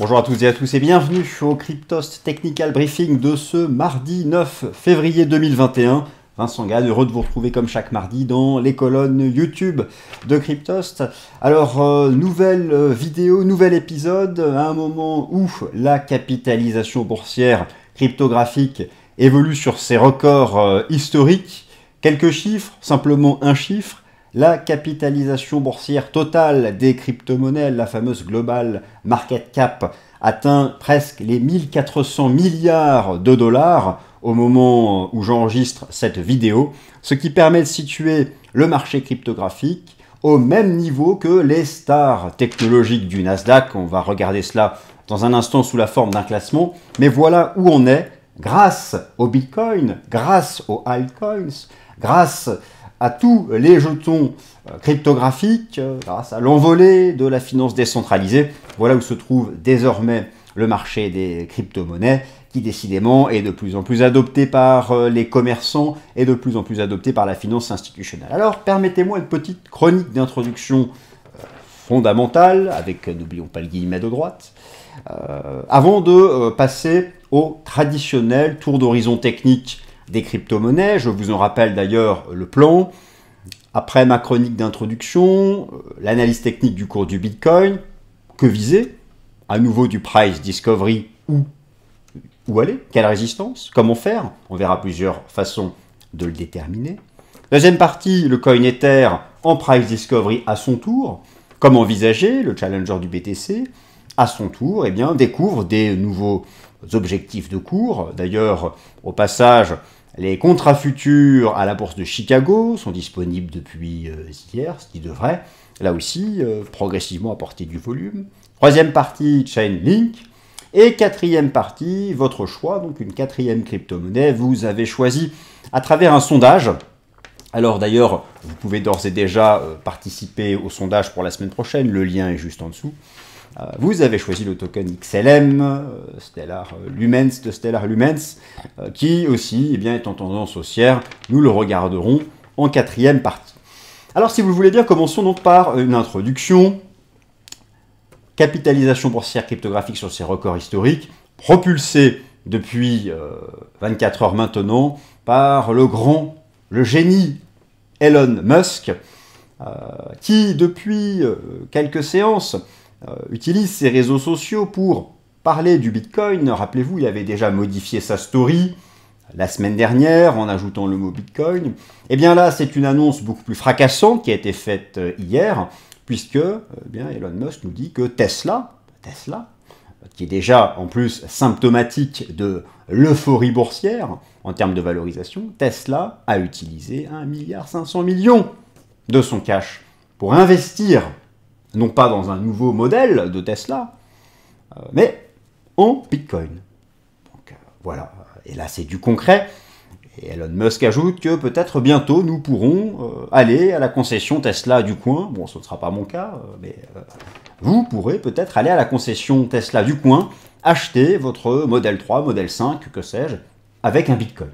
Bonjour à toutes et à tous et bienvenue au Cryptost Technical Briefing de ce mardi 9 février 2021. Vincent Gade, heureux de vous retrouver comme chaque mardi dans les colonnes YouTube de Cryptost. Alors, euh, nouvelle vidéo, nouvel épisode, à un moment où la capitalisation boursière cryptographique évolue sur ses records euh, historiques. Quelques chiffres, simplement un chiffre, la capitalisation boursière totale des crypto-monnaies, la fameuse global market cap, atteint presque les 1400 milliards de dollars au moment où j'enregistre cette vidéo, ce qui permet de situer le marché cryptographique au même niveau que les stars technologiques du Nasdaq. On va regarder cela dans un instant sous la forme d'un classement, mais voilà où on est grâce au Bitcoin, grâce aux altcoins, grâce à tous les jetons euh, cryptographiques, euh, grâce à l'envolée de la finance décentralisée. Voilà où se trouve désormais le marché des crypto-monnaies, qui décidément est de plus en plus adopté par euh, les commerçants et de plus en plus adopté par la finance institutionnelle. Alors permettez-moi une petite chronique d'introduction fondamentale, avec n'oublions pas le guillemet de droite, avant de passer au traditionnel tour d'horizon technique des crypto-monnaies. Je vous en rappelle d'ailleurs le plan. Après ma chronique d'introduction, euh, l'analyse technique du cours du Bitcoin, que viser À nouveau du price discovery, où Où aller Quelle résistance Comment faire On verra plusieurs façons de le déterminer. Deuxième partie, le coin Ether en price discovery à son tour. comme envisager le challenger du BTC à son tour, eh bien, découvre des nouveaux objectifs de cours. D'ailleurs, au passage, les contrats futurs à la bourse de Chicago sont disponibles depuis euh, hier, ce qui devrait, là aussi, euh, progressivement apporter du volume. Troisième partie, Chainlink. Et quatrième partie, votre choix, donc une quatrième crypto-monnaie. Vous avez choisi à travers un sondage. Alors d'ailleurs, vous pouvez d'ores et déjà euh, participer au sondage pour la semaine prochaine, le lien est juste en dessous. Euh, vous avez choisi le token XLM, euh, Stellar euh, Lumens de Stellar Lumens, qui aussi eh bien, est en tendance haussière. Nous le regarderons en quatrième partie. Alors si vous voulez bien, commençons donc par une introduction. Capitalisation boursière cryptographique sur ses records historiques, propulsée depuis 24 heures maintenant par le grand, le génie Elon Musk, qui depuis quelques séances euh, utilise ses réseaux sociaux pour parler du Bitcoin. Rappelez-vous, il avait déjà modifié sa story la semaine dernière en ajoutant le mot Bitcoin. Eh bien là, c'est une annonce beaucoup plus fracassante qui a été faite euh, hier, puisque euh, eh bien, Elon Musk nous dit que Tesla, Tesla, qui est déjà en plus symptomatique de l'euphorie boursière en termes de valorisation, Tesla a utilisé 1,5 milliard de son cash pour investir non pas dans un nouveau modèle de Tesla, euh, mais en Bitcoin. Euh, voilà, et là c'est du concret. Et Elon Musk ajoute que peut-être bientôt nous pourrons euh, aller à la concession Tesla du coin. Bon, ce ne sera pas mon cas, mais vous pourrez peut-être aller à la concession Tesla du coin, acheter votre modèle 3, modèle 5, que sais-je, avec un Bitcoin.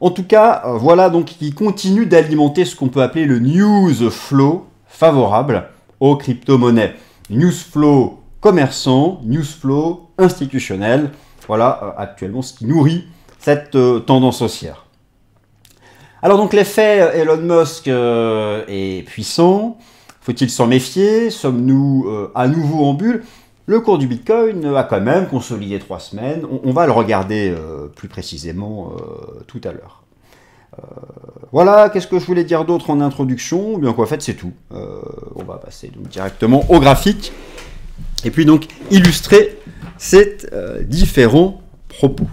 En tout cas, voilà donc qui continue d'alimenter ce qu'on peut appeler le news flow favorable aux crypto-monnaies. Newsflow commerçant, newsflow institutionnel, voilà euh, actuellement ce qui nourrit cette euh, tendance haussière. Alors donc l'effet euh, Elon Musk est puissant, faut-il s'en méfier Sommes-nous à nouveau en bulle Le cours du Bitcoin a quand même consolidé trois semaines, on, va le regarder plus précisément tout à l'heure. Euh, voilà, qu'est-ce que je voulais dire d'autre en introduction eh Bien quoi, en fait, c'est tout. Euh, on va passer donc directement au graphique et puis donc illustrer ces euh, différents propos.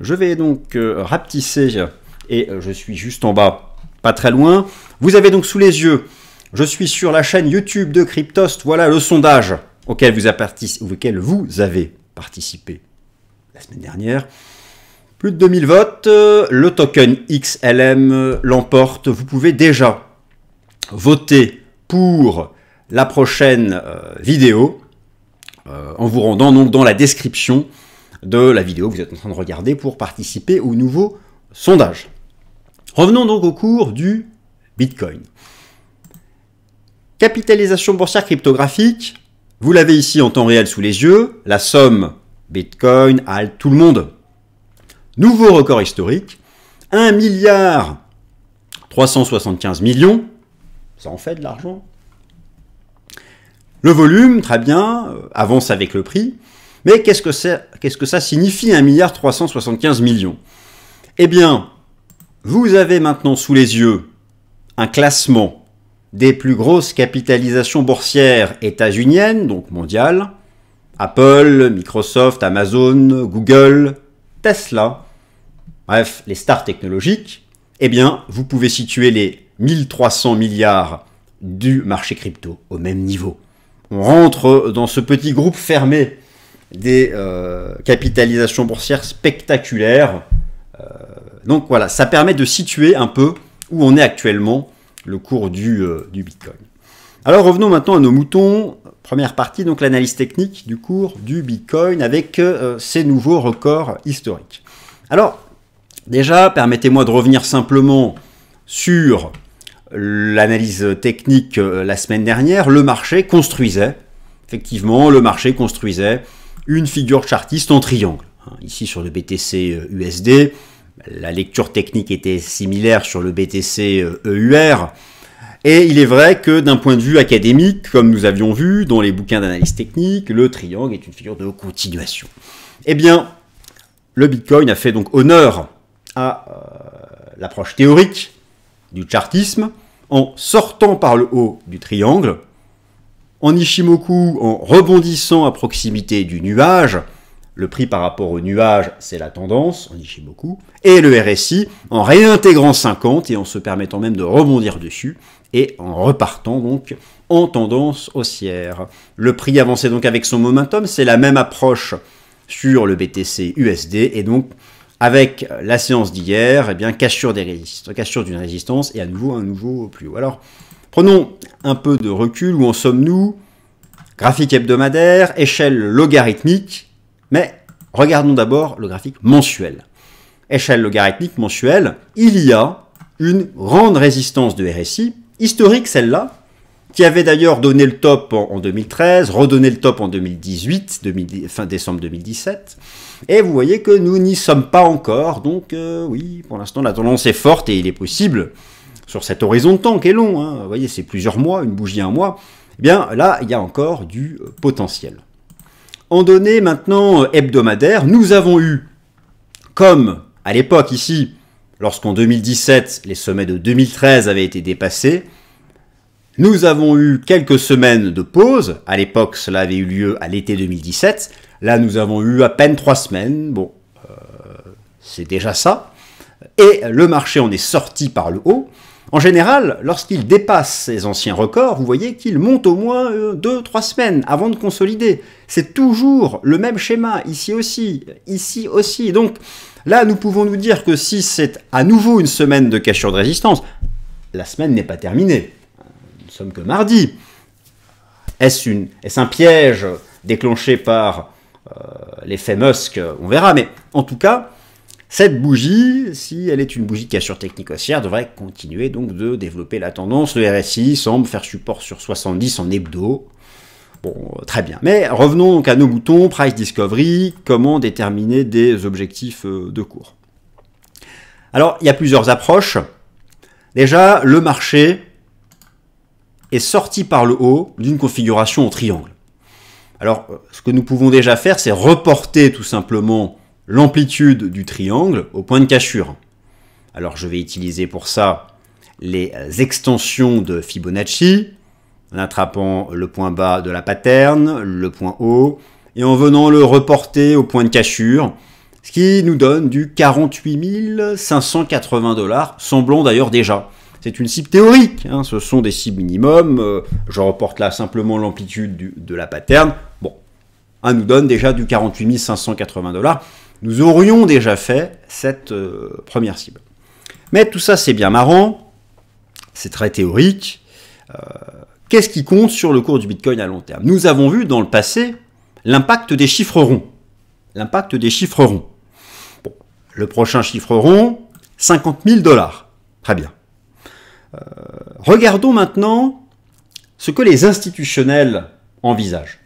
Je vais donc rapetisser et je suis juste en bas, pas très loin. Vous avez donc sous les yeux, je suis sur la chaîne YouTube de Cryptost, voilà le sondage auquel vous, auquel vous avez participé la semaine dernière. Plus de 2000 votes, euh, le token XLM euh, l'emporte. Vous pouvez déjà voter pour la prochaine euh, vidéo en vous rendant donc dans la description de la vidéo que vous êtes en train de regarder pour participer au nouveau sondage. Revenons donc au cours du Bitcoin. Capitalisation boursière cryptographique, vous l'avez ici en temps réel sous les yeux, la somme Bitcoin, à tout le monde Nouveau record historique, 1 milliard 375 millions, ça en fait de l'argent. Le volume, très bien, euh, avance avec le prix, mais qu'est-ce que, que ça signifie 1 milliard 375 millions Eh bien, vous avez maintenant sous les yeux un classement des plus grosses capitalisations boursières états-uniennes, donc mondiales, Apple, Microsoft, Amazon, Google, Tesla bref, les stars technologiques, eh bien, vous pouvez situer les 1300 milliards du marché crypto au même niveau. On rentre dans ce petit groupe fermé des euh, capitalisations boursières spectaculaires. Euh, donc voilà, ça permet de situer un peu où on est actuellement le cours du, euh, du Bitcoin. Alors revenons maintenant à nos moutons. Première partie, donc l'analyse technique du cours du Bitcoin avec ses nouveaux records historiques. Alors, Déjà, permettez-moi de revenir simplement sur l'analyse technique euh, la semaine dernière. Le marché construisait, effectivement, le marché construisait une figure chartiste en triangle. Hein, ici sur le BTC USD, euh, la lecture technique était similaire sur le BTC EUR. E Et il est vrai que d'un point de vue académique, comme nous avions vu dans les bouquins d'analyse technique, le triangle est une figure de continuation. Eh bien, le Bitcoin a fait donc honneur à euh, l'approche théorique du chartisme, en sortant par le haut du triangle, en Ishimoku, en rebondissant à proximité du nuage, le prix par rapport au nuage, c'est la tendance, en Ishimoku, et le RSI, en réintégrant 50 et en se permettant même de rebondir dessus, et en repartant donc en tendance haussière. Le prix avançait donc avec son momentum, c'est la même approche sur le BTC USD, et donc avec la séance d'hier, eh bien, cassure des résistances, cassure d'une résistance et à nouveau un nouveau plus haut. Alors, prenons un peu de recul, où en sommes-nous Graphique hebdomadaire, échelle logarithmique, mais regardons d'abord le graphique mensuel. Échelle logarithmique mensuelle, il y a une grande résistance de RSI, historique celle-là, qui avait d'ailleurs donné le top en, 2013, redonné le top en 2018, fin décembre 2017. Et vous voyez que nous n'y sommes pas encore, donc euh, oui, pour l'instant la tendance est forte et il est possible, sur cet horizon de temps qui est long, hein, vous voyez c'est plusieurs mois, une bougie un mois, eh bien là il y a encore du euh, potentiel. En données maintenant euh, hebdomadaires, nous avons eu, comme à l'époque ici, lorsqu'en 2017 les sommets de 2013 avaient été dépassés, nous avons eu quelques semaines de pause. À l'époque, cela avait eu lieu à l'été 2017. Là, nous avons eu à peine trois semaines. Bon, euh, c'est déjà ça. Et le marché en est sorti par le haut. En général, lorsqu'il dépasse ses anciens records, vous voyez qu'il monte au moins 2-3 euh, semaines avant de consolider. C'est toujours le même schéma, ici aussi, ici aussi. Donc là, nous pouvons nous dire que si c'est à nouveau une semaine de cachure de résistance, la semaine n'est pas terminée que mardi. Est-ce un piège déclenché par euh, l'effet Musk On verra. Mais en tout cas, cette bougie, si elle est une bougie de cassure technique haussière, devrait continuer donc de développer la tendance. Le RSI semble faire support sur 70 en hebdo. Bon, très bien. Mais revenons donc à nos boutons, price discovery, comment déterminer des objectifs euh, de cours. Alors, il y a plusieurs approches. Déjà, le marché est sorti par le haut d'une configuration en triangle. Alors, euh, ce que nous pouvons déjà faire, c'est reporter tout simplement l'amplitude du triangle au point de cachure. Alors, je vais utiliser pour ça les euh, extensions de Fibonacci, en attrapant le point bas de la paterne, le point haut, et en venant le reporter au point de cachure, ce qui nous donne du 48 580 dollars, semblant d'ailleurs déjà c'est une cible théorique. Hein. Ce sont des cibles minimum. Euh, je reporte là simplement l'amplitude de la pattern. Bon, un nous donne déjà du 48 580 dollars. Nous aurions déjà fait cette euh, première cible. Mais tout ça, c'est bien marrant. C'est très théorique. Euh, qu'est-ce qui compte sur le cours du Bitcoin à long terme Nous avons vu dans le passé l'impact des chiffres ronds. L'impact des chiffres ronds. Bon, le prochain chiffre rond, 50 000 dollars. Très bien. Euh, regardons maintenant ce que les institutionnels envisagent.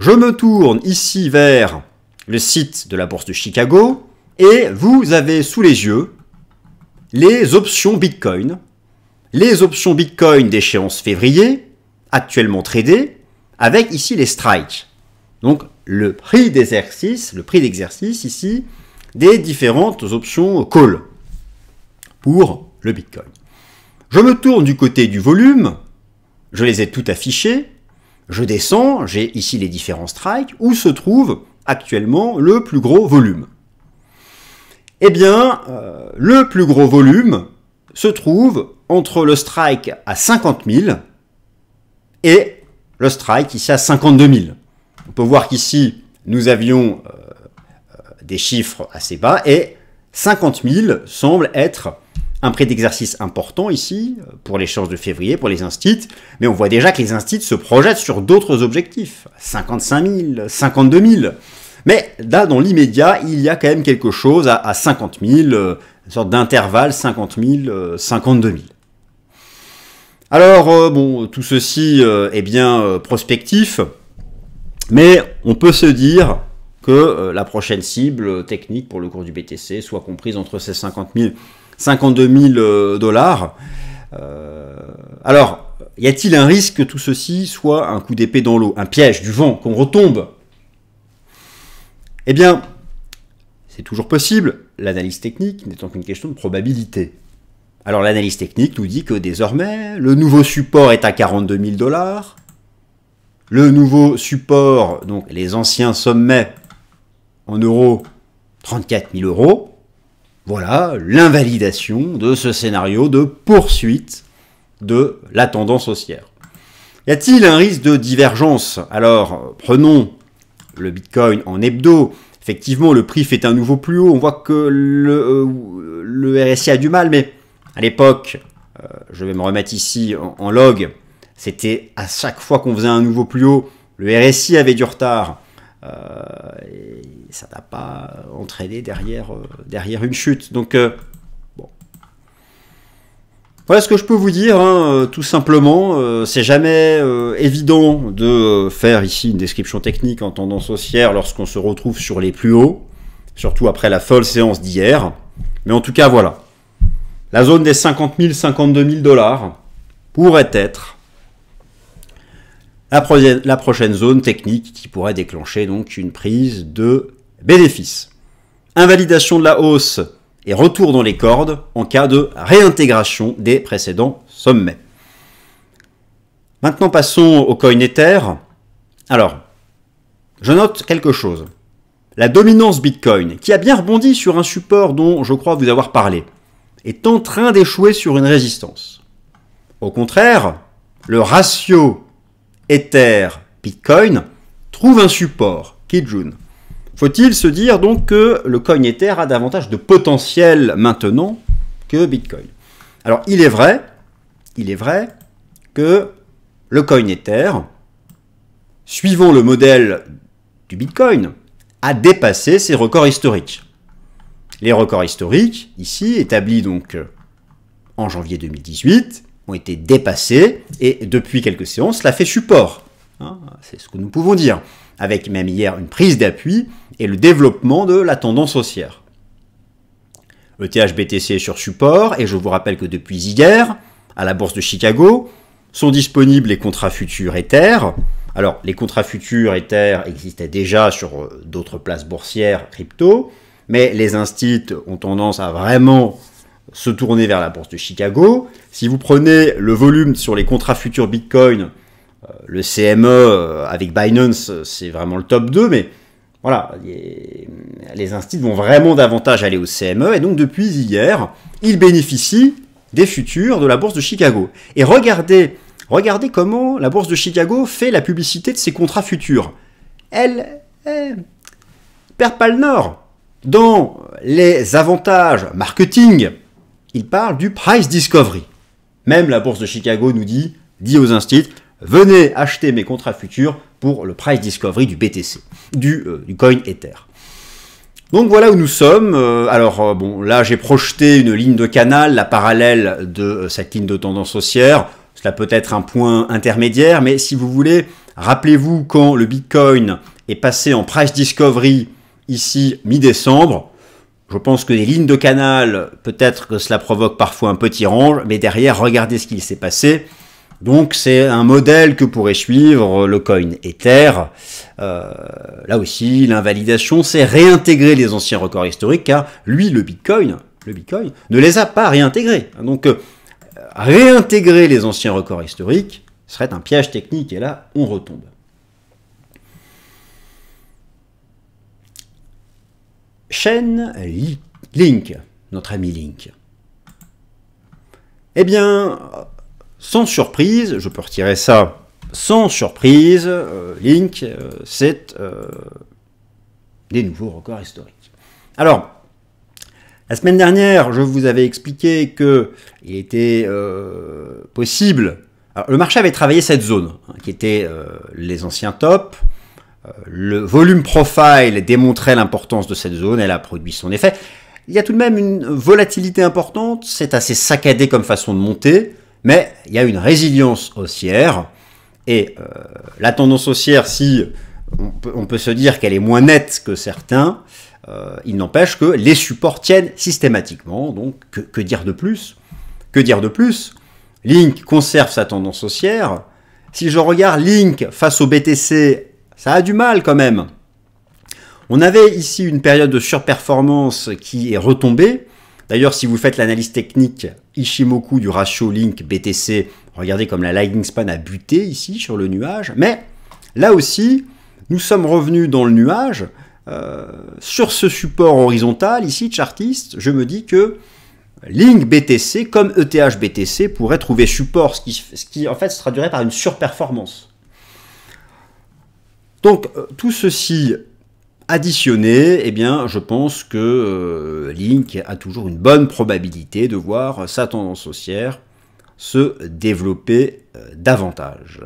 Je me tourne ici vers le site de la Bourse de Chicago et vous avez sous les yeux les options Bitcoin, les options Bitcoin d'échéance février, actuellement tradées, avec ici les strikes. Donc le prix d'exercice, le prix d'exercice ici des différentes options call pour le Bitcoin. Je me tourne du côté du volume, je les ai tout affichés, je descends, j'ai ici les différents strikes, où se trouve actuellement le plus gros volume. Eh bien, euh, le plus gros volume se trouve entre le strike à 50 000 et le strike ici à 52 000. On peut voir qu'ici, nous avions euh, euh, des chiffres assez bas et 50 000 semble être un prêt d'exercice important ici pour l'échange de février, pour les instits, mais on voit déjà que les instits se projettent sur d'autres objectifs, 55 000, 52 000. Mais là, dans l'immédiat, il y a quand même quelque chose à, 50 000, euh, une sorte d'intervalle 50 000, 52 000. Alors, euh, bon, tout ceci euh, est bien prospectif, mais on peut se dire que la prochaine cible technique pour le cours du BTC soit comprise entre ces 50 000 52 000 euh, dollars. Euh, alors, y a-t-il un risque que tout ceci soit un coup d'épée dans l'eau, un piège, du vent, qu'on retombe Eh bien, c'est toujours possible. L'analyse technique n'étant qu'une question de probabilité. Alors l'analyse technique nous dit que désormais, le nouveau support est à 42 000 dollars. Le nouveau support, donc les anciens sommets en euros, 34 000 euros. Voilà l'invalidation de ce scénario de poursuite de la tendance haussière. Y a-t-il un risque de divergence Alors, prenons le Bitcoin en hebdo. Effectivement, le prix fait un nouveau plus haut. On voit que le, euh, RSI a du mal, mais à l'époque, euh, je vais me remettre ici en log, c'était à chaque fois qu'on faisait un nouveau plus haut, le RSI avait du retard. Euh, et ça n'a pas euh, entraîné derrière, euh, derrière une chute. Donc, bon. Voilà ce que je peux vous dire, hein, tout simplement. c'est jamais évident de faire ici une description technique en tendance haussière lorsqu'on se retrouve sur les plus hauts, surtout après la folle séance d'hier. Mais en tout cas, voilà. La zone des 50 000, 52 000 dollars pourrait être la, prochaine zone technique qui pourrait déclencher donc une prise de bénéfice. Invalidation de la hausse et retour dans les cordes en cas de réintégration des précédents sommets. Maintenant passons au coin Ether. Alors, je note quelque chose. La dominance Bitcoin, qui a bien rebondi sur un support dont je crois vous avoir parlé, est en train d'échouer sur une résistance. Au contraire, le ratio Ether, Bitcoin, trouve un support, Kijun. Faut-il se dire donc que le coin Ether a davantage de potentiel maintenant que Bitcoin Alors il est vrai, il est vrai que le coin Ether, suivant le modèle du Bitcoin, a dépassé ses records historiques. Les records historiques, ici, établis donc en janvier 2018, ont été dépassés, et depuis quelques séances, cela fait support. Hein, c'est ce que nous pouvons dire, avec même hier une prise d'appui et le développement de la tendance haussière. ETHBTC btc sur support, et je vous rappelle que depuis hier, à la bourse de Chicago, sont disponibles les contrats futurs Ether. Alors, les contrats futurs Ether existaient déjà sur euh, d'autres places boursières crypto, mais les instits ont tendance à vraiment se tourner vers la bourse de Chicago. Si vous prenez le volume sur les contrats futurs Bitcoin, euh, le CME euh, avec Binance, euh, c'est vraiment le top 2, mais voilà, les, instituts vont vraiment davantage aller au CME, et donc depuis hier, ils bénéficient des futurs de la bourse de Chicago. Et regardez, regardez comment la bourse de Chicago fait la publicité de ses contrats futurs. Elle, elle perd pas le nord dans les avantages marketing il parle du price discovery. Même la bourse de Chicago nous dit, dit aux instituts, venez acheter mes contrats futurs pour le price discovery du BTC, du, euh, du coin Ether. Donc voilà où nous sommes. Euh, alors euh, bon, là j'ai projeté une ligne de canal, la parallèle de cette ligne de tendance haussière. Cela peut être un point intermédiaire, mais si vous voulez, rappelez-vous quand le Bitcoin est passé en price discovery ici mi-décembre, je pense que les lignes de canal, peut-être que cela provoque parfois un petit range, mais derrière, regardez ce qu'il s'est passé. Donc c'est un modèle que pourrait suivre le coin Ether. Euh, là aussi, l'invalidation, c'est réintégrer les anciens records historiques, car lui, le Bitcoin, le Bitcoin, ne les a pas réintégrés. Donc euh, réintégrer les anciens records historiques serait un piège technique, et là, on retombe. chaîne Link, notre ami Link. Eh bien, sans surprise, je peux retirer ça, sans surprise, euh, Link, euh, c'est euh, des nouveaux records historiques. Alors, la semaine dernière, je vous avais expliqué que il était possible. le marché avait travaillé cette zone, hein, qui était les anciens tops, euh, le volume profile démontrait l'importance de cette zone, elle a produit son effet. Il y a tout de même une volatilité importante, c'est assez saccadé comme façon de monter, mais il y a une résilience haussière. Et euh, la tendance haussière, si on peut, se dire qu'elle est moins nette que certains, euh, il n'empêche que les supports tiennent systématiquement. Donc que dire de plus Que dire de plus Link conserve sa tendance haussière. Si je regarde Link face au BTC ça a du mal quand même. On avait ici une période de surperformance qui est retombée. D'ailleurs, si vous faites l'analyse technique Ishimoku du ratio Link BTC, regardez comme la Lightning Span a buté ici sur le nuage. Mais là aussi, nous sommes revenus dans le nuage. Euh, sur ce support horizontal, ici, chartiste, je me dis que Link BTC, comme ETH BTC, pourrait trouver support, ce qui en fait se traduirait par une surperformance. Donc euh, tout ceci additionné, eh bien, je pense que euh, Link a toujours une bonne probabilité de voir sa tendance haussière se développer euh, davantage.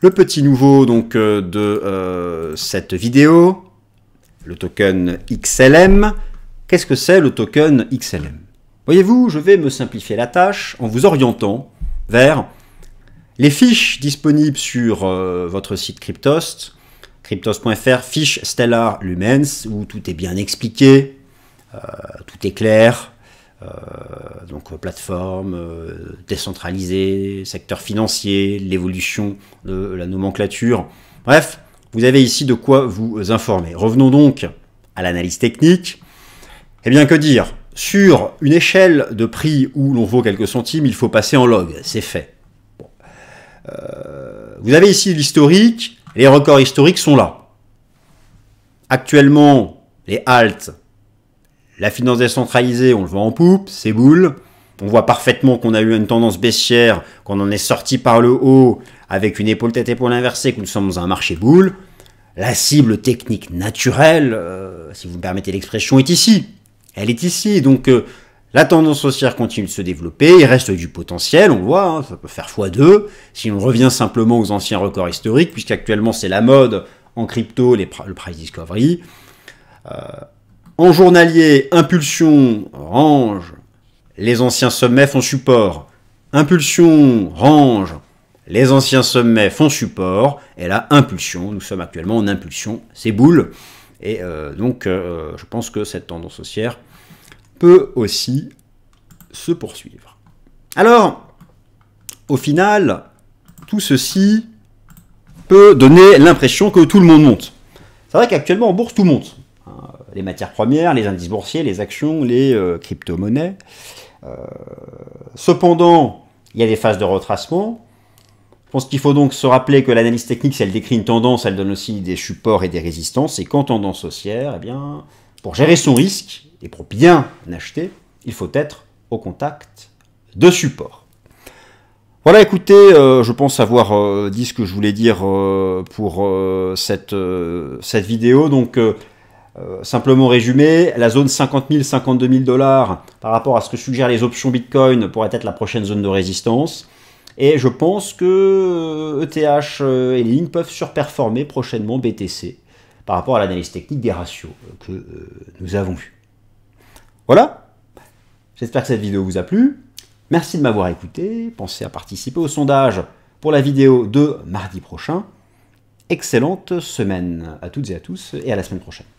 Le petit nouveau donc de cette vidéo, le token XLM. Qu'est-ce que c'est le token XLM Voyez-vous, je vais me simplifier la tâche en vous orientant vers les fiches disponibles sur euh, votre site Cryptost, cryptos.fr, fiche Stellar Lumens, où tout est bien expliqué, euh, tout est clair, euh, donc plateforme décentralisée, secteur financier, l'évolution de la nomenclature. Bref, vous avez ici de quoi vous informer. Revenons donc à l'analyse technique. Eh bien, que dire Sur une échelle de prix où l'on vaut quelques centimes, il faut passer en log, c'est fait. Euh, vous avez ici l'historique, les records historiques sont là. Actuellement, les haltes, la finance décentralisée, on le voit en poupe, c'est boule. On voit parfaitement qu'on a eu une tendance baissière, qu'on en est sorti par le haut avec une épaule tête épaule inversée, que nous sommes dans un marché boule. La cible technique naturelle, euh, si vous me permettez l'expression, est ici. Elle est ici. Donc euh, la tendance haussière continue de se développer, il reste du potentiel, on le voit, hein, ça peut faire x2, si on revient simplement aux anciens records historiques, puisqu'actuellement c'est la mode en crypto, les, le price discovery. Euh, en journalier, impulsion, range, les anciens sommets font support. Impulsion, range, les anciens sommets font support. Et là, impulsion, nous sommes actuellement en impulsion, c'est boule. Et euh, donc, euh, je pense que cette tendance haussière aussi se poursuivre. Alors, au final, tout ceci peut donner l'impression que tout le monde monte. C'est vrai qu'actuellement en bourse, tout monte. Euh, les matières premières, les indices boursiers, les actions, les euh, crypto-monnaies. Euh, cependant, il y a des phases de retracement. Je pense qu'il faut donc se rappeler que l'analyse technique, si elle décrit une tendance, elle donne aussi des supports et des résistances. Et qu'en tendance haussière, eh bien, pour gérer son risque, et pour bien acheter, il faut être au contact de support. Voilà, écoutez, euh, je pense avoir euh, dit ce que je voulais dire euh, pour cette, cette, vidéo. Donc, simplement résumé, la zone 50 000, 52 000 dollars par rapport à ce que suggèrent les options Bitcoin pourrait être la prochaine zone de résistance. Et je pense que ETH e et LINK peuvent surperformer prochainement BTC par rapport à l'analyse technique des ratios que nous avons vus. Voilà. J'espère que cette vidéo vous a plu. Merci de m'avoir écouté. Pensez à participer au sondage pour la vidéo de mardi prochain. Excellente semaine à toutes et à tous et à la semaine prochaine.